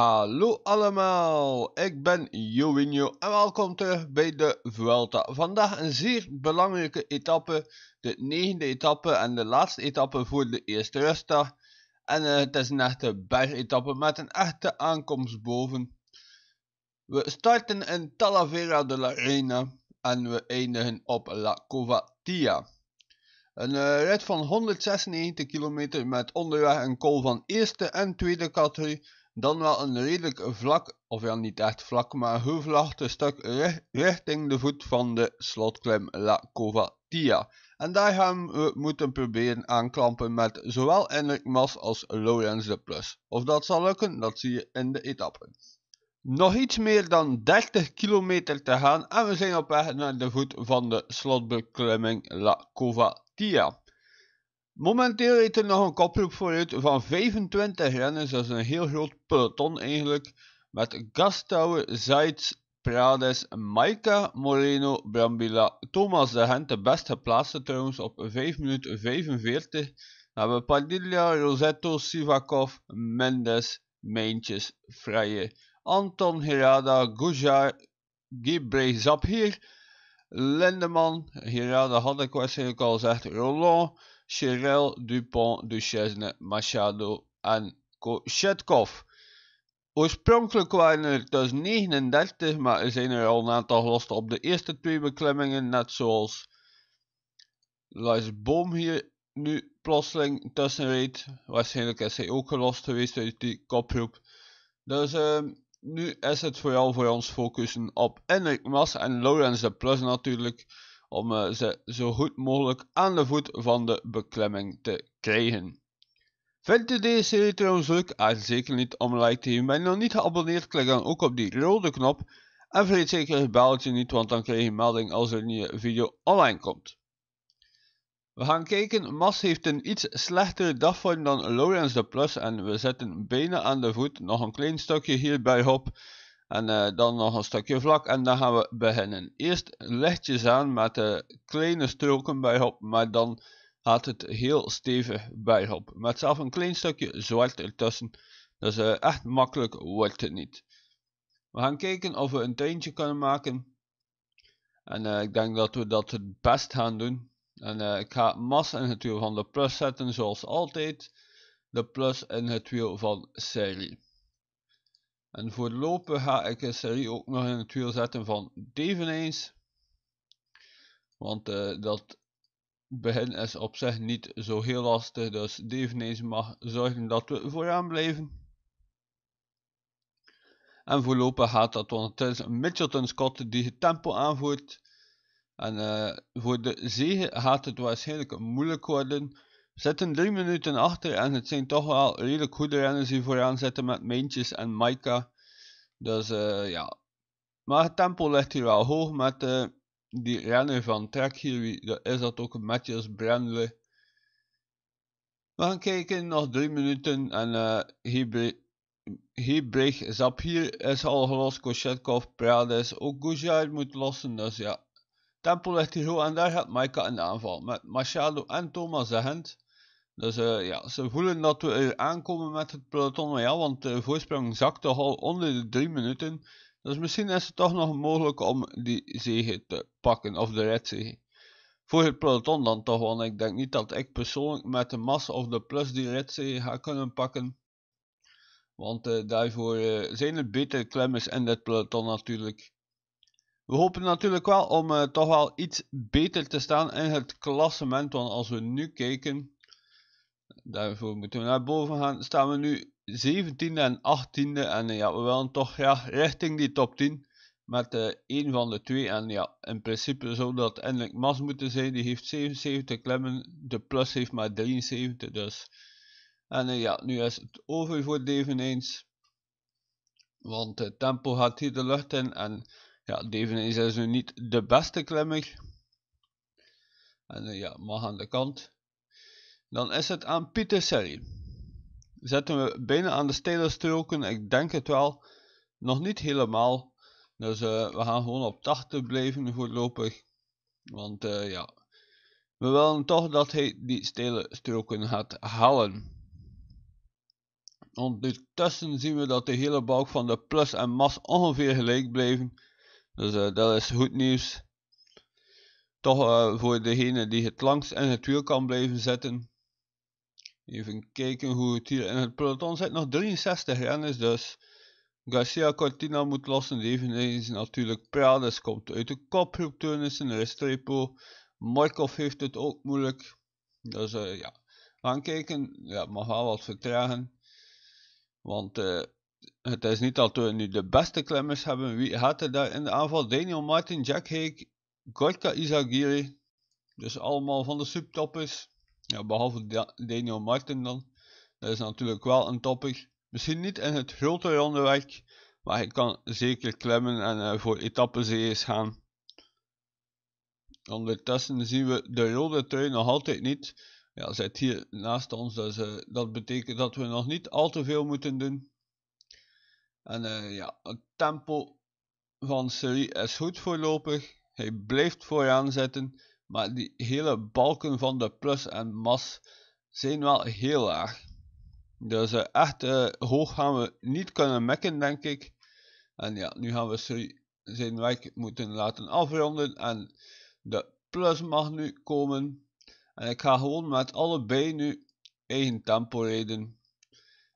Hallo allemaal, ik ben Jovinho en welkom terug bij de Vuelta. Vandaag een zeer belangrijke etappe, de negende etappe en de laatste etappe voor de eerste rustdag. En eh, het is een echte bergetappe met een echte aankomst boven. We starten in Talavera de la Reina en we eindigen op La Covatia. Een eh, rit van 196 kilometer met onderweg een call van eerste en tweede categorie dan wel een redelijk vlak, of ja niet echt vlak, maar heuvelachtig stuk richting de voet van de slotklim La Covatia. En daar gaan we moeten proberen aanklampen met zowel Enric Mas als Lorenz de Plus. Of dat zal lukken, dat zie je in de etappen. Nog iets meer dan 30 kilometer te gaan en we zijn op weg naar de voet van de slotbeklimming La Covatia. Momenteel reed er nog een voor vooruit van 25 renners, dat is een heel groot peloton eigenlijk, met Gastouwe, Zaitz, Prades, Maika, Moreno, Brambilla, Thomas de Gent, de best geplaatste trouwens, op 5 minuten 45. hebben we Padilla, Rosetto, Sivakov, Mendes, Meintjes, Vrije, Anton, Gerada, Gujar, Gibre, hier. Lindeman, Hirada had ik waarschijnlijk al gezegd, Roland, Cheryl Dupont, Duchesne, Machado en Kochetkov. Oorspronkelijk waren er dus 39, maar er zijn er al een aantal gelost op de eerste twee beklemmingen, net zoals Lars Boom hier nu plotseling tussenreed. Waarschijnlijk is hij ook gelost geweest uit die koproep. Dus ehm, nu is het vooral voor ons focussen op Enric Mas en Lorenz de Plus natuurlijk om eh, ze zo goed mogelijk aan de voet van de beklemming te krijgen. Vindt u deze serie trouwens leuk? Aarzel ah, zeker niet om een like te geven. Ben je nog niet geabonneerd? Klik dan ook op die rode knop. En vergeet zeker het belletje niet, want dan krijg je melding als er een nieuwe video online komt. We gaan kijken, Mas heeft een iets slechtere dagvorm dan Lawrence de Plus en we zetten bijna aan de voet nog een klein stukje hierbij op. En eh, dan nog een stukje vlak en dan gaan we beginnen. Eerst lichtjes aan met de eh, kleine stroken bijhop, maar dan gaat het heel stevig bijhop. Met zelf een klein stukje zwart ertussen. Dus is eh, echt makkelijk wordt het niet. We gaan kijken of we een tuintje kunnen maken. En ik denk dat we dat het best gaan doen. En ik ga mas in het wiel van de plus zetten zoals altijd. De plus in het wiel van serie. En voorlopig ga ik een serie ook nog in het wiel zetten van Deveneens. Want eh, dat begin is op zich niet zo heel lastig. Dus Deveneens mag zorgen dat we vooraan blijven. En voorlopig gaat dat, want het is Mitchelton Scott die het tempo aanvoert. En eh, voor de zege gaat het waarschijnlijk moeilijk worden. Zitten drie minuten achter en het zijn toch wel redelijk goede renners die vooraan zitten met Meentjes en Maika. Dus eh, ja. Maar het tempo ligt hier wel hoog met eh, die renner van Trek hier. Dat is dat ook Matthias Brandle. We gaan kijken, nog drie minuten en uh, eh, Hebre Zap hier is al gelost. Koshetkov, Prades, ook Gujar moet lossen. Dus ja, tempo ligt hier hoog en daar gaat Maika in aanval met Machado en Thomas de dus eh, ja, ze voelen dat we aankomen met het peloton. Maar ja, want de voorsprong zakt toch al onder de 3 minuten. Dus misschien is het toch nog mogelijk om die zege te pakken, of de redzege. Voor het peloton dan toch, want ik denk niet dat ik persoonlijk met de massa of de plus die redzege ga kunnen pakken. Want eh, daarvoor eh, zijn er betere klemmers in dit peloton natuurlijk. We hopen natuurlijk wel om toch wel iets beter te staan in het klassement, want als we nu kijken... Daarvoor moeten we naar boven gaan. Staan we nu 17e en 18e. En eh, ja, we willen toch ja, richting die top 10. Met uh, één van de twee. En ja, in principe zou dat eindelijk Mas moeten zijn. Die heeft 77 klemmen. De plus heeft maar 73. Dus. En eh, ja, nu is het over voor Deveneens. Want het tempo gaat hier de lucht in. En ja, Deveneens is nu niet de beste klemmer. En ja, mag aan de kant. Dan is het aan Pieter Serry. Zetten we binnen aan de stelenstroken? stroken, ik denk het wel. Nog niet helemaal. Dus eh, we gaan gewoon op 80 blijven voorlopig. Want eh, ja, we willen toch dat hij die stelenstroken stroken gaat halen. Ondertussen zien we dat de hele balk van de plus en mas ongeveer gelijk blijven. Dus eh, dat is goed nieuws. Toch voor degene die het langs in het wiel kan blijven zetten. Even kijken hoe het hier in het peloton zit. Nog 63 renners dus. Garcia Cortina moet lossen. Eveneens natuurlijk Prades komt uit de kopgroep. Teunissen, Restrepo. Markov heeft het ook moeilijk. Dus eh, ja, we gaan kijken. Ja, mag wel wat vertragen. Want eh, het is niet dat we nu de beste klimmers hebben. Wie had er daar in de aanval? Daniel Martin, Jack Hake, Gorka Izagiri. Dus allemaal van de subtoppers. Ja, behalve Daniel Martin dan. Dat is natuurlijk wel een topic. Misschien niet in het grote rondewerk, maar hij kan zeker klemmen en uh, voor etappezeeërs gaan. Ondertussen zien we de rode trui nog altijd niet. Ja, zit hier naast ons, dus eh, dat betekent dat we nog niet al te veel moeten doen. En eh, ja, het tempo van Serie is goed voorlopig. Hij blijft vooraan zitten maar die hele balken van de plus en mas zijn wel heel laag. Dus eh, echt eh, hoog gaan we niet kunnen mekken, denk ik. En ja, nu gaan we zijn wijk moeten laten afronden. En de plus mag nu komen. En ik ga gewoon met allebei nu eigen tempo rijden.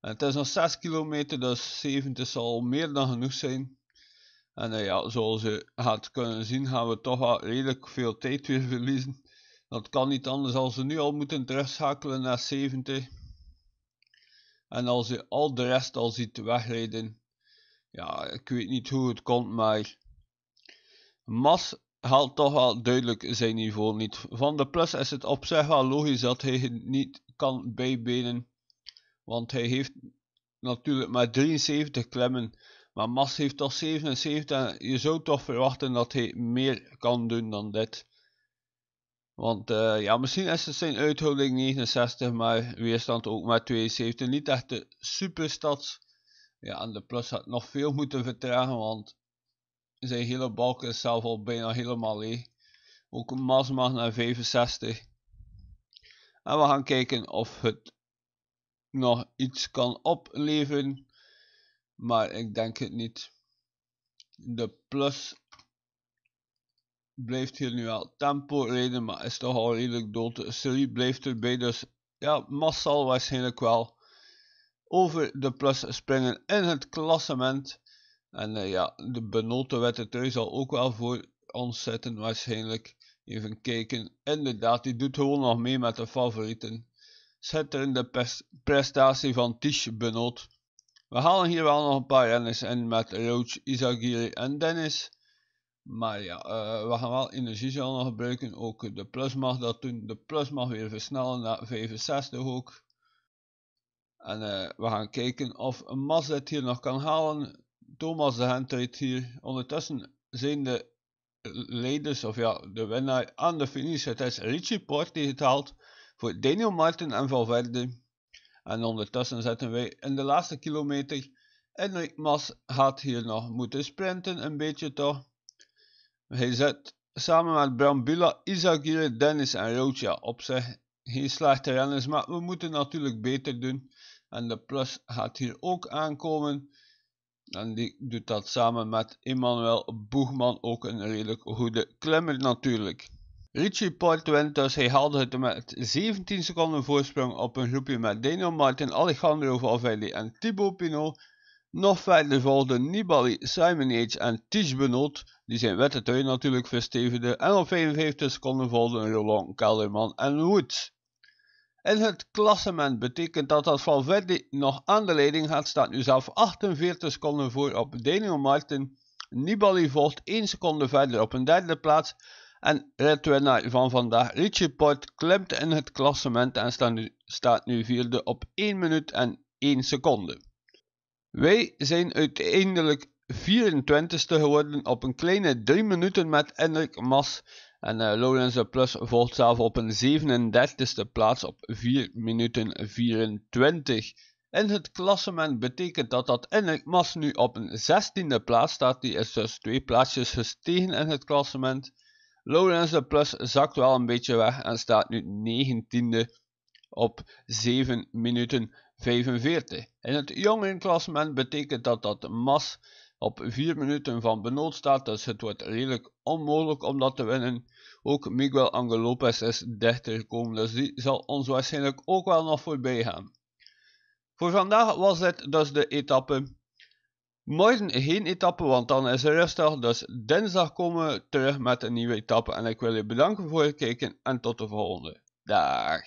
En het is nog 6 kilometer, dus 70 zal meer dan genoeg zijn. En uh, ja, zoals je gaat kunnen zien, gaan we toch wel redelijk veel tijd weer verliezen. Dat kan niet anders als we nu al moeten terugschakelen naar 70. En als je al de rest al ziet wegrijden. Ja, ik weet niet hoe het komt, maar... Mas haalt toch wel duidelijk zijn niveau niet. Van de plus is het op zich wel logisch dat hij het niet kan bijbenen. Want hij heeft natuurlijk maar 73 klemmen maar Mas heeft toch 77 en je zou toch verwachten dat hij meer kan doen dan dit. Want eh, ja, misschien is het zijn uithouding 69, maar weerstand ook maar 72. Niet echt de superstad. Ja, en de plus had nog veel moeten vertragen, want zijn hele balk is zelf al bijna helemaal leeg. Ook Mas mag naar 65. En we gaan kijken of het nog iets kan opleveren. Maar ik denk het niet. De plus blijft hier nu al tempo reden, maar is toch al redelijk dood. Serie blijft erbij, dus ja, Mas zal waarschijnlijk wel over de plus springen in het klassement. En eh, ja, de benoten wetten thuis zal ook wel voor ons zitten waarschijnlijk. Even kijken. Inderdaad, die doet gewoon nog mee met de favorieten. in de prestatie van Tisch Benot. We halen hier wel nog een paar renners in met Roach, Isagiri en Dennis. Maar ja, eh, we gaan wel zo nog gebruiken. Ook de plus mag dat doen. De plus mag weer versnellen naar 65 ook. En eh, we gaan kijken of Mazet hier nog kan halen. Thomas de Gent rijdt hier. Ondertussen zijn de leiders, of ja, de winnaar aan de finish. Het is Richie Port die het haalt voor Daniel Martin en Valverde. En ondertussen zitten wij in de laatste kilometer. En Mas gaat hier nog moeten sprinten, een beetje toch. Hij zet samen met Brambilla, Isagire, Dennis en Rocha op zich. Geen slechte renners, maar we moeten natuurlijk beter doen. En de plus gaat hier ook aankomen. En die doet dat samen met Emmanuel Boegman, ook een redelijk goede klimmer natuurlijk. Richie hij haalde het met 17 seconden voorsprong op een groepje met Daniel Martin, Alejandro Valverde en Thibaut Pinot. Nog verder volgden Nibali, Simon Yates en Tish Benoot, die zijn wedstrijd natuurlijk verstevende. En op 55 seconden volgden Roland Kelderman en Woods. In het klassement betekent dat dat Valverde nog aan de leiding gaat, staat nu zelf 48 seconden voor op Daniel Martin. Nibali volgt 1 seconde verder op een derde plaats en ritwinnaar van vandaag, Richie Port, klimt in het klassement en staat nu, staat nu vierde op 1 minuut en 1 seconde. Wij zijn uiteindelijk 24ste geworden op een kleine 3 minuten met Enric Mas. En uh, eh, Lawrence Plus volgt zelf op een 37ste plaats op 4 minuten 24. In het klassement betekent dat dat Enric Mas nu op een 16e plaats staat. Die is dus twee plaatsjes gestegen in het klassement. Lowlands Plus zakt wel een beetje weg en staat nu 19e op 7 minuten 45. In het klassement betekent dat dat Mas op 4 minuten van benood staat, dus het wordt redelijk onmogelijk om dat te winnen. Ook Miguel Angel Lopez is dichter gekomen, dus die zal ons waarschijnlijk ook wel nog voorbij gaan. Voor vandaag was dit dus de etappe Morgen geen etappe, want dan is er rustig. Dus dinsdag komen we terug met een nieuwe etappe. En ik wil je bedanken voor het kijken en tot de volgende. Dag.